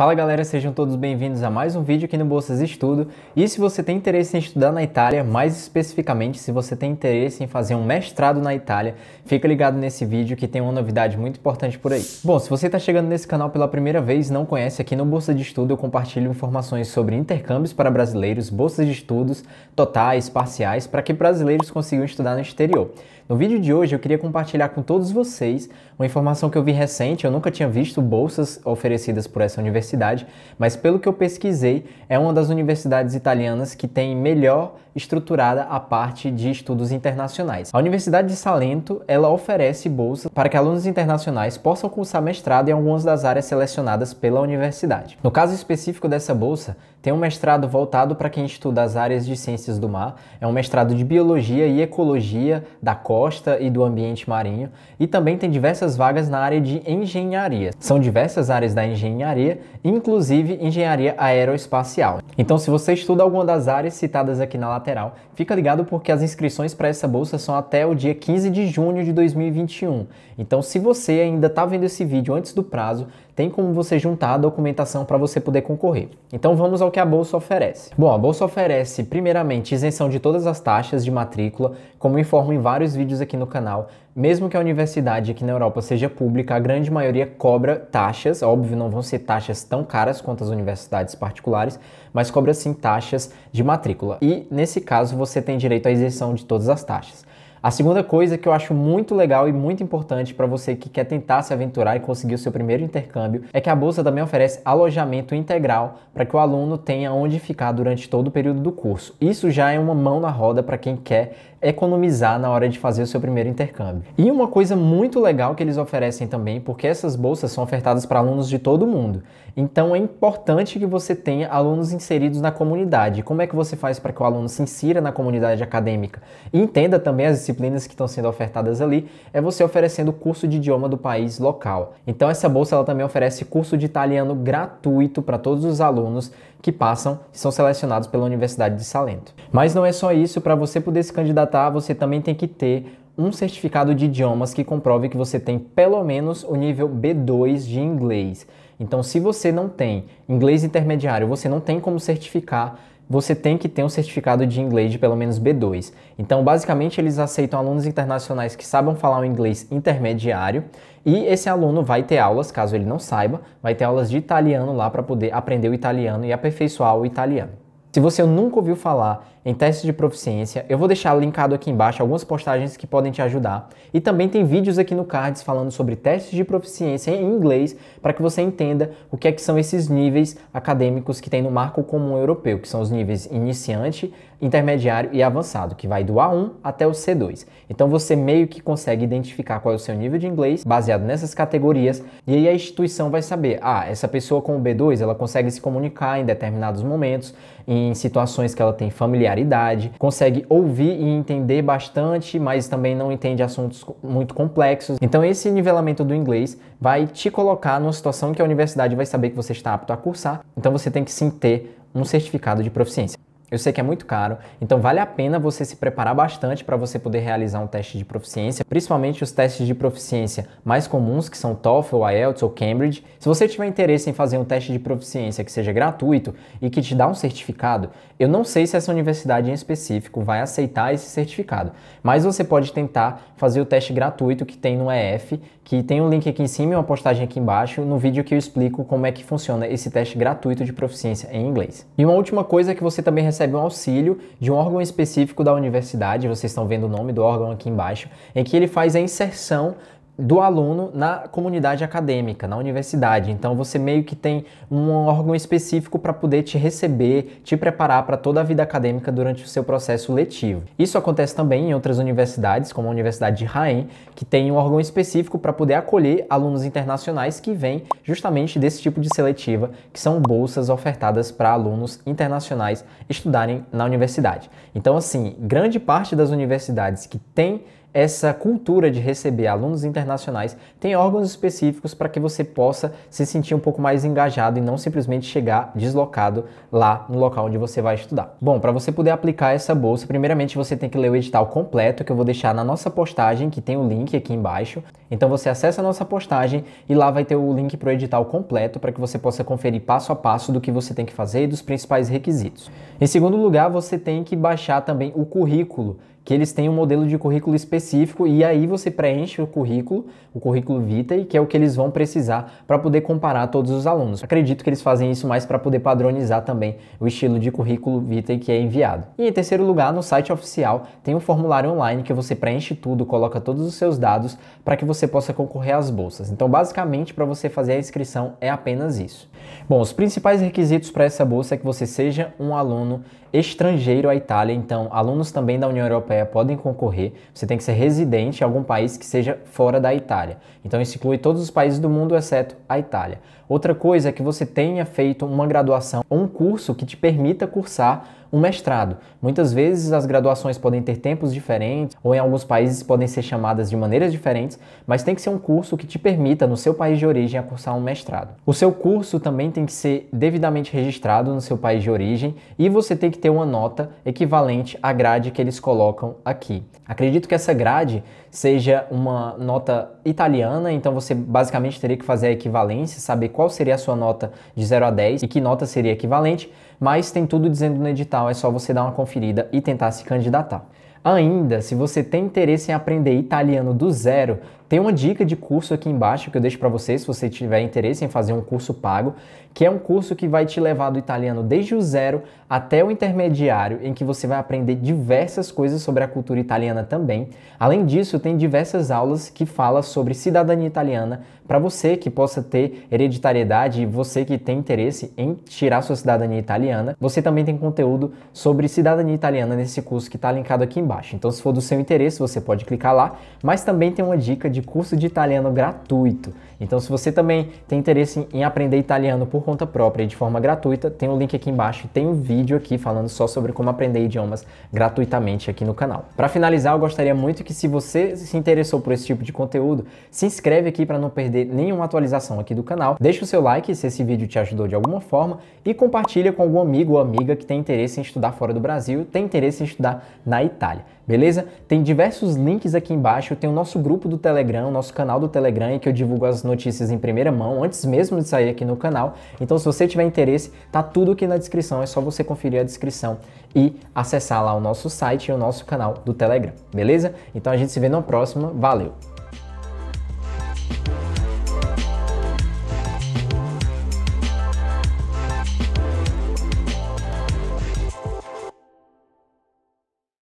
Fala galera, sejam todos bem-vindos a mais um vídeo aqui no Bolsas Estudo. E se você tem interesse em estudar na Itália, mais especificamente se você tem interesse em fazer um mestrado na Itália, fica ligado nesse vídeo que tem uma novidade muito importante por aí. Bom, se você está chegando nesse canal pela primeira vez e não conhece, aqui no Bolsa de Estudo eu compartilho informações sobre intercâmbios para brasileiros, bolsas de estudos totais, parciais, para que brasileiros consigam estudar no exterior. No vídeo de hoje eu queria compartilhar com todos vocês uma informação que eu vi recente, eu nunca tinha visto bolsas oferecidas por essa universidade universidade, mas pelo que eu pesquisei, é uma das universidades italianas que tem melhor estruturada a parte de estudos internacionais. A Universidade de Salento, ela oferece bolsa para que alunos internacionais possam cursar mestrado em algumas das áreas selecionadas pela universidade. No caso específico dessa bolsa, tem um mestrado voltado para quem estuda as áreas de ciências do mar, é um mestrado de biologia e ecologia da costa e do ambiente marinho, e também tem diversas vagas na área de engenharia. São diversas áreas da engenharia inclusive engenharia aeroespacial. Então, se você estuda alguma das áreas citadas aqui na lateral, fica ligado porque as inscrições para essa bolsa são até o dia 15 de junho de 2021. Então, se você ainda está vendo esse vídeo antes do prazo, tem como você juntar a documentação para você poder concorrer. Então vamos ao que a bolsa oferece. Bom, a bolsa oferece primeiramente isenção de todas as taxas de matrícula, como informo em vários vídeos aqui no canal. Mesmo que a universidade aqui na Europa seja pública, a grande maioria cobra taxas, óbvio, não vão ser taxas tão caras quanto as universidades particulares, mas cobra sim taxas de matrícula. E nesse caso você tem direito à isenção de todas as taxas. A segunda coisa que eu acho muito legal e muito importante para você que quer tentar se aventurar e conseguir o seu primeiro intercâmbio é que a bolsa também oferece alojamento integral para que o aluno tenha onde ficar durante todo o período do curso. Isso já é uma mão na roda para quem quer economizar na hora de fazer o seu primeiro intercâmbio. E uma coisa muito legal que eles oferecem também, porque essas bolsas são ofertadas para alunos de todo mundo. Então é importante que você tenha alunos inseridos na comunidade. Como é que você faz para que o aluno se insira na comunidade acadêmica e entenda também as disciplinas que estão sendo ofertadas ali? É você oferecendo curso de idioma do país local. Então essa bolsa ela também oferece curso de italiano gratuito para todos os alunos que passam e são selecionados pela Universidade de Salento. Mas não é só isso, para você poder se candidatar contratar, tá? você também tem que ter um certificado de idiomas que comprove que você tem pelo menos o nível B2 de inglês. Então, se você não tem inglês intermediário, você não tem como certificar, você tem que ter um certificado de inglês de pelo menos B2. Então, basicamente, eles aceitam alunos internacionais que saibam falar o um inglês intermediário e esse aluno vai ter aulas, caso ele não saiba, vai ter aulas de italiano lá para poder aprender o italiano e aperfeiçoar o italiano. Se você nunca ouviu falar em testes de proficiência. Eu vou deixar linkado aqui embaixo algumas postagens que podem te ajudar. E também tem vídeos aqui no Cards falando sobre testes de proficiência em inglês para que você entenda o que é que são esses níveis acadêmicos que tem no marco comum europeu, que são os níveis iniciante, intermediário e avançado, que vai do A1 até o C2. Então você meio que consegue identificar qual é o seu nível de inglês baseado nessas categorias e aí a instituição vai saber, ah, essa pessoa com o B2, ela consegue se comunicar em determinados momentos, em situações que ela tem familiares familiaridade, consegue ouvir e entender bastante, mas também não entende assuntos muito complexos. Então, esse nivelamento do inglês vai te colocar numa situação que a universidade vai saber que você está apto a cursar, então você tem que sim ter um certificado de proficiência. Eu sei que é muito caro, então vale a pena você se preparar bastante para você poder realizar um teste de proficiência, principalmente os testes de proficiência mais comuns, que são TOEFL, IELTS ou Cambridge. Se você tiver interesse em fazer um teste de proficiência que seja gratuito e que te dá um certificado, eu não sei se essa universidade em específico vai aceitar esse certificado, mas você pode tentar fazer o teste gratuito que tem no EF, que tem um link aqui em cima e uma postagem aqui embaixo, no vídeo que eu explico como é que funciona esse teste gratuito de proficiência em inglês. E uma última coisa que você também recebe recebe um auxílio de um órgão específico da universidade, vocês estão vendo o nome do órgão aqui embaixo, em que ele faz a inserção do aluno na comunidade acadêmica, na universidade. Então você meio que tem um órgão específico para poder te receber, te preparar para toda a vida acadêmica durante o seu processo letivo. Isso acontece também em outras universidades, como a Universidade de Raem, que tem um órgão específico para poder acolher alunos internacionais que vêm justamente desse tipo de seletiva, que são bolsas ofertadas para alunos internacionais estudarem na universidade. Então assim, grande parte das universidades que têm essa cultura de receber alunos internacionais tem órgãos específicos para que você possa se sentir um pouco mais engajado e não simplesmente chegar deslocado lá no local onde você vai estudar. Bom, para você poder aplicar essa bolsa, primeiramente você tem que ler o edital completo que eu vou deixar na nossa postagem, que tem o link aqui embaixo. Então você acessa a nossa postagem e lá vai ter o link para o edital completo para que você possa conferir passo a passo do que você tem que fazer e dos principais requisitos. Em segundo lugar, você tem que baixar também o currículo que eles têm um modelo de currículo específico e aí você preenche o currículo, o currículo vitae, que é o que eles vão precisar para poder comparar todos os alunos. Acredito que eles fazem isso mais para poder padronizar também o estilo de currículo vitae que é enviado. E em terceiro lugar, no site oficial tem um formulário online que você preenche tudo, coloca todos os seus dados para que você possa concorrer às bolsas. Então, basicamente, para você fazer a inscrição é apenas isso. Bom, os principais requisitos para essa bolsa é que você seja um aluno estrangeiro à Itália, então alunos também da União Europeia Europeia podem concorrer, você tem que ser residente em algum país que seja fora da Itália. Então isso inclui todos os países do mundo exceto a Itália. Outra coisa é que você tenha feito uma graduação ou um curso que te permita cursar um mestrado. Muitas vezes as graduações podem ter tempos diferentes, ou em alguns países podem ser chamadas de maneiras diferentes, mas tem que ser um curso que te permita, no seu país de origem, a cursar um mestrado. O seu curso também tem que ser devidamente registrado no seu país de origem e você tem que ter uma nota equivalente à grade que eles colocam aqui. Acredito que essa grade seja uma nota italiana, então você basicamente teria que fazer a equivalência, saber qual seria a sua nota de 0 a 10 e que nota seria equivalente mas tem tudo dizendo no edital, é só você dar uma conferida e tentar se candidatar. Ainda, se você tem interesse em aprender italiano do zero, tem uma dica de curso aqui embaixo que eu deixo para você se você tiver interesse em fazer um curso pago, que é um curso que vai te levar do italiano desde o zero até o intermediário, em que você vai aprender diversas coisas sobre a cultura italiana também. Além disso, tem diversas aulas que falam sobre cidadania italiana para você que possa ter hereditariedade e você que tem interesse em tirar sua cidadania italiana. Você também tem conteúdo sobre cidadania italiana nesse curso que está linkado aqui embaixo. Então, se for do seu interesse, você pode clicar lá, mas também tem uma dica de de curso de italiano gratuito. Então, se você também tem interesse em aprender italiano por conta própria e de forma gratuita, tem o um link aqui embaixo e tem um vídeo aqui falando só sobre como aprender idiomas gratuitamente aqui no canal. Para finalizar, eu gostaria muito que se você se interessou por esse tipo de conteúdo, se inscreve aqui para não perder nenhuma atualização aqui do canal. Deixa o seu like se esse vídeo te ajudou de alguma forma e compartilha com algum amigo ou amiga que tem interesse em estudar fora do Brasil, tem interesse em estudar na Itália beleza? Tem diversos links aqui embaixo, tem o nosso grupo do Telegram, o nosso canal do Telegram, em que eu divulgo as notícias em primeira mão, antes mesmo de sair aqui no canal. Então, se você tiver interesse, tá tudo aqui na descrição, é só você conferir a descrição e acessar lá o nosso site e o nosso canal do Telegram, beleza? Então a gente se vê na próxima, valeu!